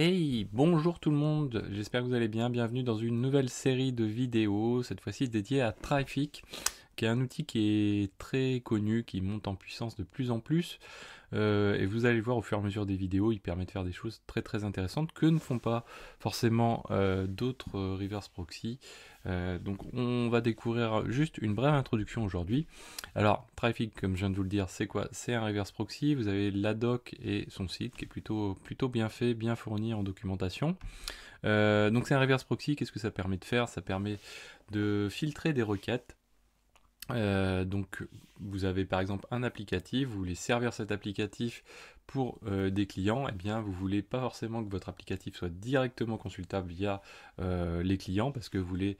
Hey, bonjour tout le monde, j'espère que vous allez bien, bienvenue dans une nouvelle série de vidéos, cette fois-ci dédiée à Trafic qui est un outil qui est très connu, qui monte en puissance de plus en plus. Euh, et vous allez voir au fur et à mesure des vidéos, il permet de faire des choses très très intéressantes que ne font pas forcément euh, d'autres euh, reverse proxy. donc on va découvrir juste une brève introduction aujourd'hui. Alors Traffic, comme je viens de vous le dire, c'est quoi C'est un reverse proxy. Vous avez la doc et son site qui est plutôt, plutôt bien fait, bien fourni en documentation. donc c'est un reverse proxy. Qu'est-ce que ça permet de faire Ça permet de filtrer des requêtes euh, donc vous avez par exemple un applicatif, vous voulez servir cet applicatif pour euh, des clients, et eh bien vous voulez pas forcément que votre applicatif soit directement consultable via euh, les clients parce que vous voulez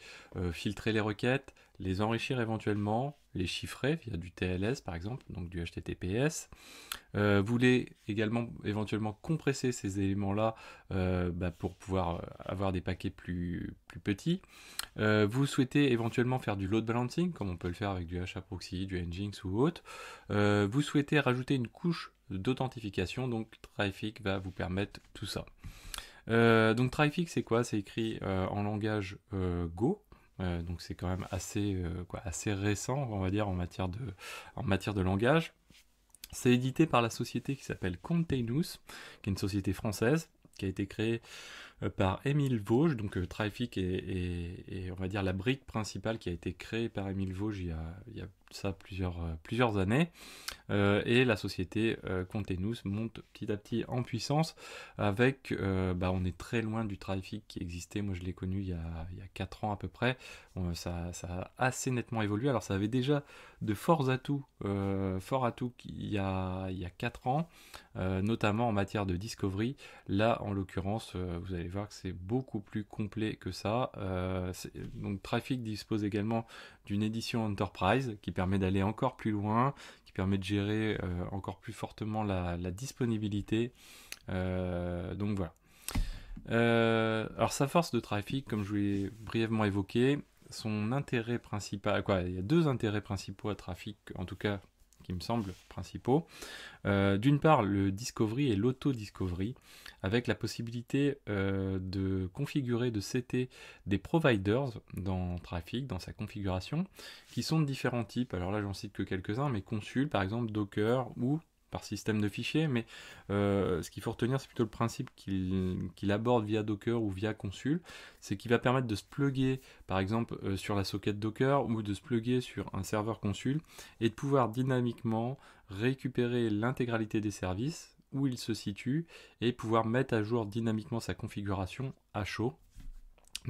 filtrer les requêtes, les enrichir éventuellement, les chiffrer via du TLS par exemple, donc du HTTPS. Euh, vous voulez également éventuellement compresser ces éléments-là euh, bah, pour pouvoir euh, avoir des paquets plus, plus petits. vous souhaitez éventuellement faire du load balancing, comme on peut le faire avec du HAProxy, du Nginx ou autre. vous souhaitez rajouter une couche d'authentification, donc Trafic va vous permettre tout ça. donc Trafic c'est quoi C'est écrit en langage Go, euh, donc c'est quand même assez, euh, assez récent, on va dire, en matière de, en matière de langage. C'est édité par la société qui s'appelle Containus, qui est une société française, qui a été créée euh, par Émile Vosges. Donc euh, Trafic est, on va dire, la brique principale qui a été créée par Émile Vosges il y a, ça plusieurs, euh, plusieurs années. et la société Contenus monte petit à petit en puissance avec, bah, on est très loin du trafic qui existait. Moi, je l'ai connu il y, a, il 4 ans à peu près. ça, a assez nettement évolué. Alors, ça avait déjà de forts atouts, forts atouts il y a, il y a 4 ans, notamment en matière de discovery. Là, en l'occurrence, vous allez voir que c'est beaucoup plus complet que ça. Euh, donc Trafic dispose également d'une édition Enterprise qui permet d'aller encore plus loin, qui permet de gérer euh, encore plus fortement la, disponibilité. Euh, donc voilà. alors sa force de Trafic, comme je vous l'ai brièvement évoqué, son intérêt principal, quoi, il y a deux intérêts principaux à Trafic, en tout cas me semble, principaux. Euh, d'une part, le Discovery et l'Auto-Discovery, avec la possibilité euh, de configurer, de CT des providers dans Trafic, dans sa configuration, qui sont de différents types. Alors là, j'en cite que quelques-uns, mais Consul, par exemple, Docker ou par système de fichiers, mais euh, ce qu'il faut retenir, c'est plutôt le principe qu'il aborde via Docker ou via Consul, c'est qu'il va permettre de se plugger, par exemple, euh, sur la socket Docker ou de se plugger sur un serveur Consul et de pouvoir dynamiquement récupérer l'intégralité des services où ils se situent et pouvoir mettre à jour dynamiquement sa configuration à chaud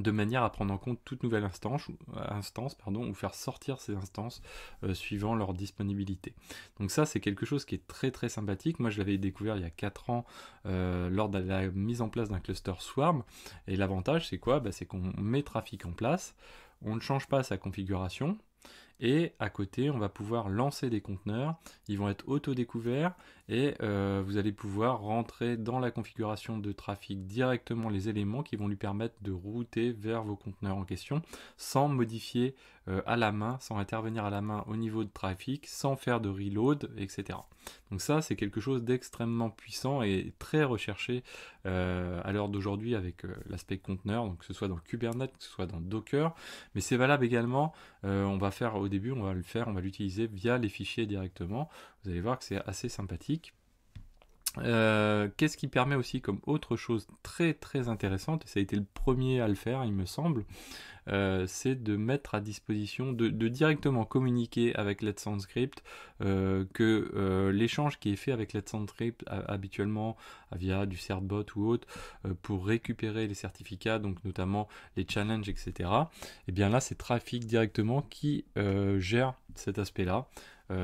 de manière à prendre en compte toute nouvelle instance, ou euh, faire sortir ces instances euh, suivant leur disponibilité. Donc ça, c'est quelque chose qui est très très sympathique. Moi, je l'avais découvert il y a 4 ans euh, lors de la mise en place d'un cluster Swarm. Et l'avantage, c'est quoi bah, C'est qu'on met trafic en place, on ne change pas sa configuration, et à côté, on va pouvoir lancer des conteneurs. Ils vont être auto-découverts et euh, vous allez pouvoir rentrer dans la configuration de trafic directement les éléments qui vont lui permettre de router vers vos conteneurs en question sans modifier euh, à la main, sans intervenir à la main au niveau de trafic, sans faire de reload, etc. Donc ça, c'est quelque chose d'extrêmement puissant et très recherché euh, à l'heure d'aujourd'hui avec euh, l'aspect conteneur, donc que ce soit dans Kubernetes, que ce soit dans Docker, mais c'est valable également, euh, on va faire au début, on va le faire, on va l'utiliser via les fichiers directement, vous allez voir que c'est assez sympathique. Euh, qu'est-ce qui permet aussi comme autre chose très très intéressante, et ça a été le premier à le faire il me semble, euh, c'est de mettre à disposition, de, directement communiquer avec Let's Script euh, que l'échange qui est fait avec Let's Script habituellement via du certbot ou autre pour récupérer les certificats, donc notamment les challenges, etc. Et eh bien là c'est Trafic directement qui gère cet aspect-là.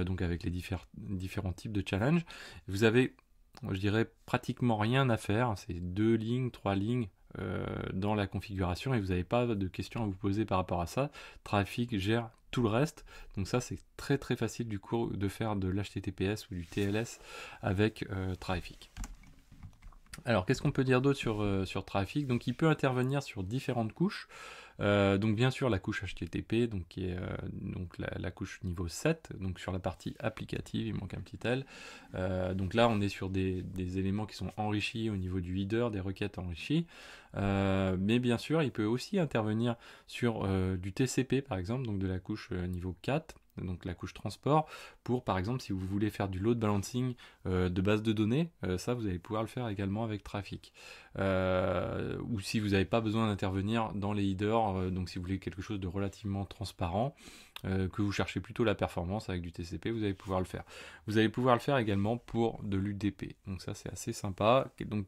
donc avec les différents types de challenges. Vous avez je dirais, pratiquement rien à faire. C'est deux lignes, trois lignes euh, dans la configuration et vous n'avez pas de questions à vous poser par rapport à ça. Trafic gère tout le reste. Donc ça, c'est très très facile du coup de faire de l'HTTPS ou du TLS avec euh, Trafic. Alors, qu'est-ce qu'on peut dire d'autre sur, euh, sur Trafic Donc, il peut intervenir sur différentes couches. Euh, donc bien sûr la couche HTTP, donc qui est euh, la, couche niveau 7, donc sur la partie applicative, il manque un petit L. Euh, donc là on est sur des, des, éléments qui sont enrichis au niveau du header, des requêtes enrichies. mais bien sûr il peut aussi intervenir sur du TCP par exemple, donc de la couche niveau 4 donc la couche transport, pour par exemple si vous voulez faire du load balancing euh, de base de données, euh, ça vous allez pouvoir le faire également avec Trafic. Euh, ou si vous n'avez pas besoin d'intervenir dans les headers, donc si vous voulez quelque chose de relativement transparent, que vous cherchez plutôt la performance avec du TCP, vous allez pouvoir le faire. Vous allez pouvoir le faire également pour de l'UDP. Donc ça c'est assez sympa. Donc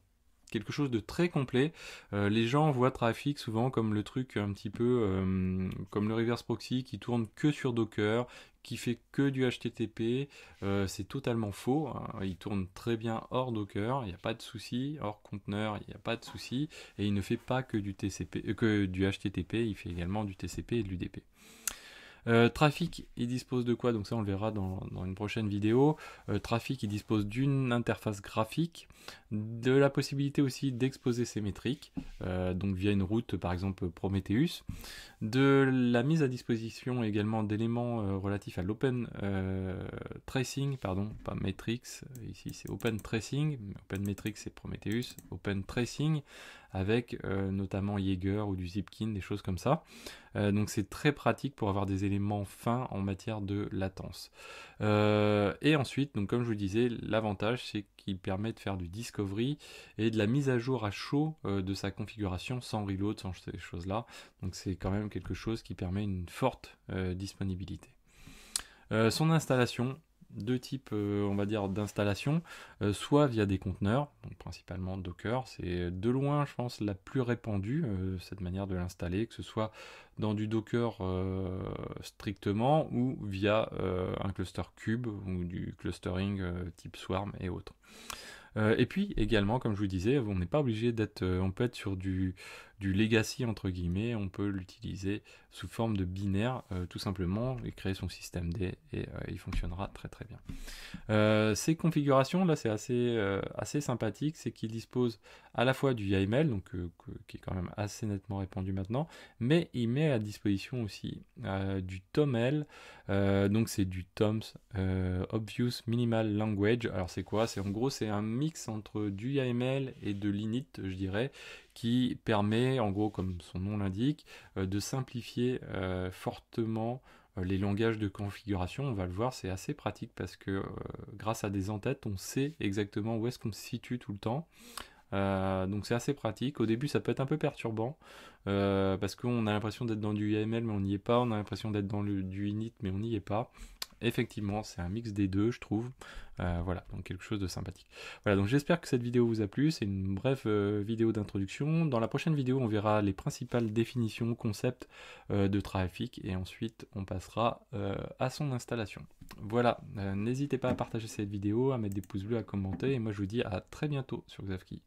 quelque chose de très complet. Euh, les gens voient Traffic souvent comme le truc un petit peu euh, comme le reverse proxy qui tourne que sur Docker, qui fait que du HTTP. Euh, c'est totalement faux. Hein. Il tourne très bien hors Docker, il n'y a pas de souci. Hors conteneur, il n'y a pas de souci. Et il ne fait pas que du, TCP, que du HTTP, il fait également du TCP et de l'UDP. Euh, Trafic, il dispose de quoi Donc ça, on le verra dans, une prochaine vidéo. Euh, Trafic, il dispose d'une interface graphique, de la possibilité aussi d'exposer ses métriques, euh, donc via une route, par exemple Prometheus, de la mise à disposition également d'éléments relatifs à l'open tracing, pardon, pas Metrics, ici c'est open tracing, open Metrics c'est Prometheus, open tracing, avec notamment Jaeger ou du Zipkin, des choses comme ça. Euh, donc c'est très pratique pour avoir des éléments fins en matière de latence. Euh, et ensuite, donc comme je vous disais, l'avantage c'est qu'il permet de faire du discovery et de la mise à jour à chaud euh, de sa configuration sans reload, sans ces choses-là. Donc c'est quand même quelque chose qui permet une forte disponibilité. son installation, deux types, euh, on va dire, d'installation euh, soit via des conteneurs, donc principalement Docker, c'est de loin, je pense, la plus répandue, euh, cette manière de l'installer, que ce soit dans du Docker strictement ou via un cluster cube ou du clustering type swarm et autres. et puis également, comme je vous disais, on n'est pas obligé d'être, on peut être sur du du legacy entre guillemets, on peut l'utiliser sous forme de binaire euh, tout simplement et créer son système D et euh, il fonctionnera très très bien. Euh, ces configurations là c'est assez, assez sympathique, c'est qu'il dispose à la fois du YAML donc qui est quand même assez nettement répandu maintenant, mais il met à disposition aussi du TOML, donc c'est du TOMS Obvious Minimal Language. Alors c'est quoi C'est en gros c'est un mix entre du YAML et de l'init je dirais qui permet, en gros, comme son nom l'indique, euh, de simplifier euh, fortement euh, les langages de configuration, on va le voir, c'est assez pratique parce que grâce à des entêtes, on sait exactement où est-ce qu'on se situe tout le temps. donc c'est assez pratique. Au début, ça peut être un peu perturbant parce qu'on a l'impression d'être dans du YAML mais on n'y est pas. On a l'impression d'être dans du init mais on n'y est pas. Effectivement, c'est un mix des deux, je trouve. Euh, voilà, donc quelque chose de sympathique. Voilà, donc j'espère que cette vidéo vous a plu. C'est une brève euh, vidéo d'introduction. Dans la prochaine vidéo, on verra les principales définitions, concepts euh, de trafic et ensuite on passera à son installation. Voilà, n'hésitez pas à partager cette vidéo, à mettre des pouces bleus, à commenter et moi je vous dis à très bientôt sur Xavki.